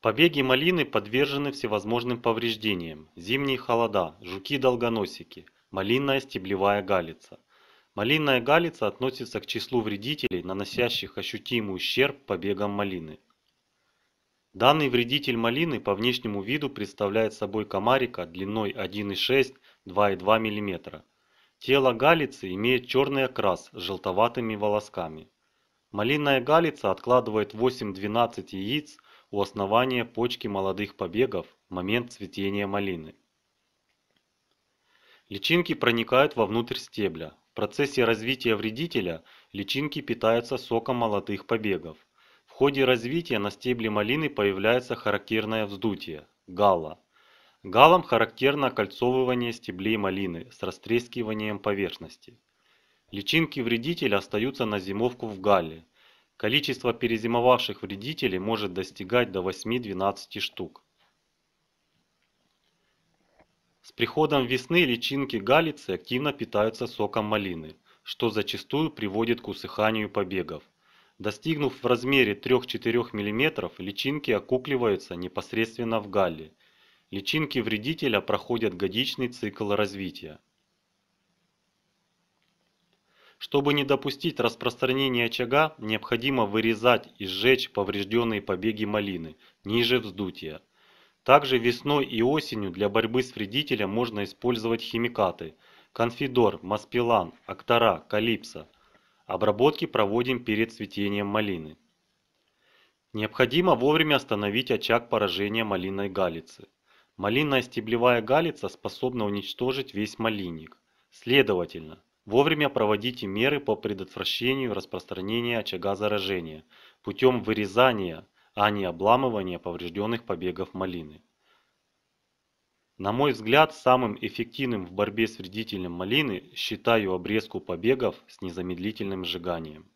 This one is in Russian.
Побеги малины подвержены всевозможным повреждениям: зимние холода, жуки-долгоносики, малинная стеблевая галица. Малинная галица относится к числу вредителей, наносящих ощутимый ущерб побегам малины. Данный вредитель малины по внешнему виду представляет собой комарика длиной 1,6-2,2 мм. Тело галицы имеет черный окрас с желтоватыми волосками. Малинная галица откладывает 8-12 яиц у основания почки молодых побегов в момент цветения малины. Личинки проникают вовнутрь стебля. В процессе развития вредителя личинки питаются соком молодых побегов. В ходе развития на стебле малины появляется характерное вздутие – гала. Галом характерно кольцовывание стеблей малины с растрескиванием поверхности. Личинки вредителя остаются на зимовку в гале. Количество перезимовавших вредителей может достигать до 8-12 штук. С приходом весны личинки галицы активно питаются соком малины, что зачастую приводит к усыханию побегов. Достигнув в размере 3-4 мм, личинки окукливаются непосредственно в галле. Личинки вредителя проходят годичный цикл развития. Чтобы не допустить распространения очага, необходимо вырезать и сжечь поврежденные побеги малины, ниже вздутия. Также весной и осенью для борьбы с вредителем можно использовать химикаты – конфидор, маспилан, актора, калипсо. Обработки проводим перед цветением малины. Необходимо вовремя остановить очаг поражения малиной галицы. Малинная стеблевая галица способна уничтожить весь малинник. Следовательно, Вовремя проводите меры по предотвращению распространения очага заражения путем вырезания, а не обламывания поврежденных побегов малины. На мой взгляд, самым эффективным в борьбе с вредителем малины считаю обрезку побегов с незамедлительным сжиганием.